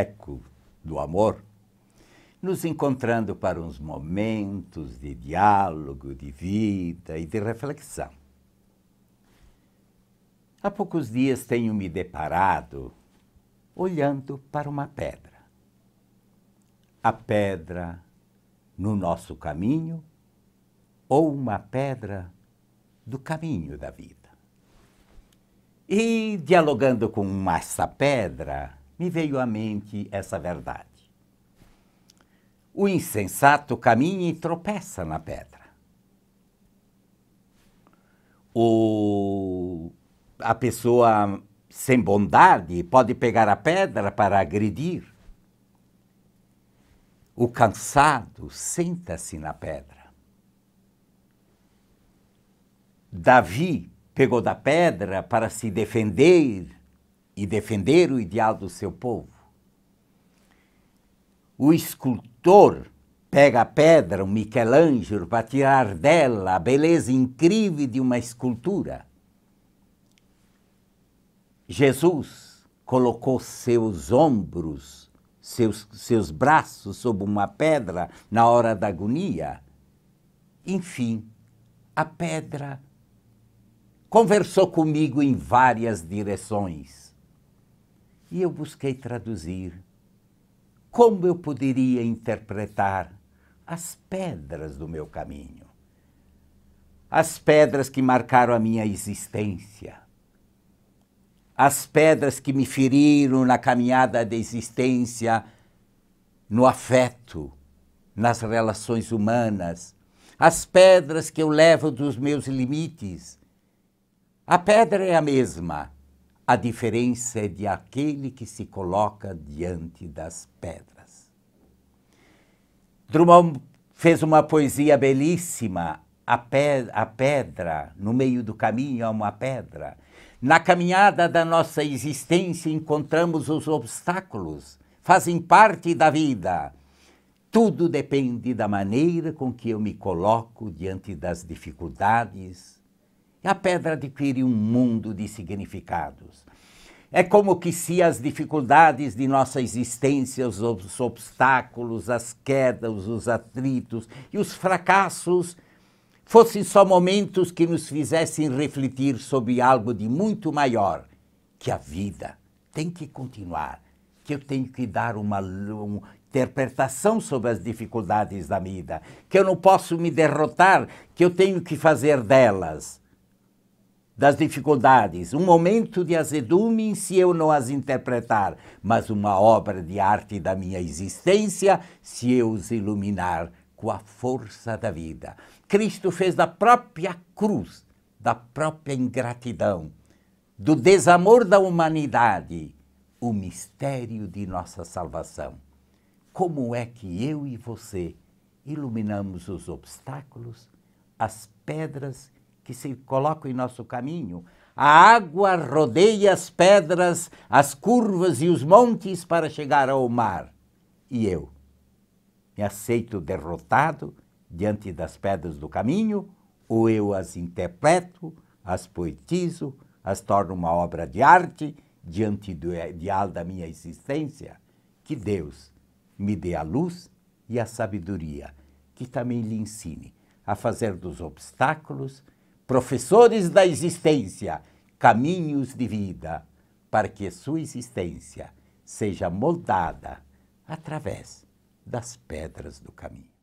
eco do amor, nos encontrando para uns momentos de diálogo, de vida e de reflexão. Há poucos dias tenho me deparado olhando para uma pedra. A pedra no nosso caminho ou uma pedra do caminho da vida. E dialogando com essa pedra, me veio à mente essa verdade. O insensato caminha e tropeça na pedra. O, a pessoa sem bondade pode pegar a pedra para agredir. O cansado senta-se na pedra. Davi pegou da pedra para se defender e defender o ideal do seu povo. O escultor pega a pedra, o Michelangelo, para tirar dela a beleza incrível de uma escultura. Jesus colocou seus ombros, seus, seus braços sob uma pedra na hora da agonia. Enfim, a pedra conversou comigo em várias direções. E eu busquei traduzir como eu poderia interpretar as pedras do meu caminho, as pedras que marcaram a minha existência, as pedras que me feriram na caminhada da existência, no afeto, nas relações humanas, as pedras que eu levo dos meus limites. A pedra é a mesma, a diferença é de aquele que se coloca diante das pedras. Drummond fez uma poesia belíssima, a, pe a pedra, no meio do caminho há uma pedra. Na caminhada da nossa existência encontramos os obstáculos, fazem parte da vida. Tudo depende da maneira com que eu me coloco diante das dificuldades, a pedra adquire um mundo de significados. É como que se as dificuldades de nossa existência, os obstáculos, as quedas, os atritos e os fracassos fossem só momentos que nos fizessem refletir sobre algo de muito maior, que a vida tem que continuar, que eu tenho que dar uma, uma interpretação sobre as dificuldades da vida, que eu não posso me derrotar, que eu tenho que fazer delas das dificuldades, um momento de azedume se eu não as interpretar, mas uma obra de arte da minha existência se eu os iluminar com a força da vida. Cristo fez da própria cruz, da própria ingratidão, do desamor da humanidade, o mistério de nossa salvação. Como é que eu e você iluminamos os obstáculos, as pedras que se colocam em nosso caminho. A água rodeia as pedras, as curvas e os montes para chegar ao mar. E eu me aceito derrotado diante das pedras do caminho, ou eu as interpreto, as poetizo, as torno uma obra de arte diante do ideal da minha existência? Que Deus me dê a luz e a sabedoria, que também lhe ensine a fazer dos obstáculos professores da existência, caminhos de vida, para que sua existência seja moldada através das pedras do caminho.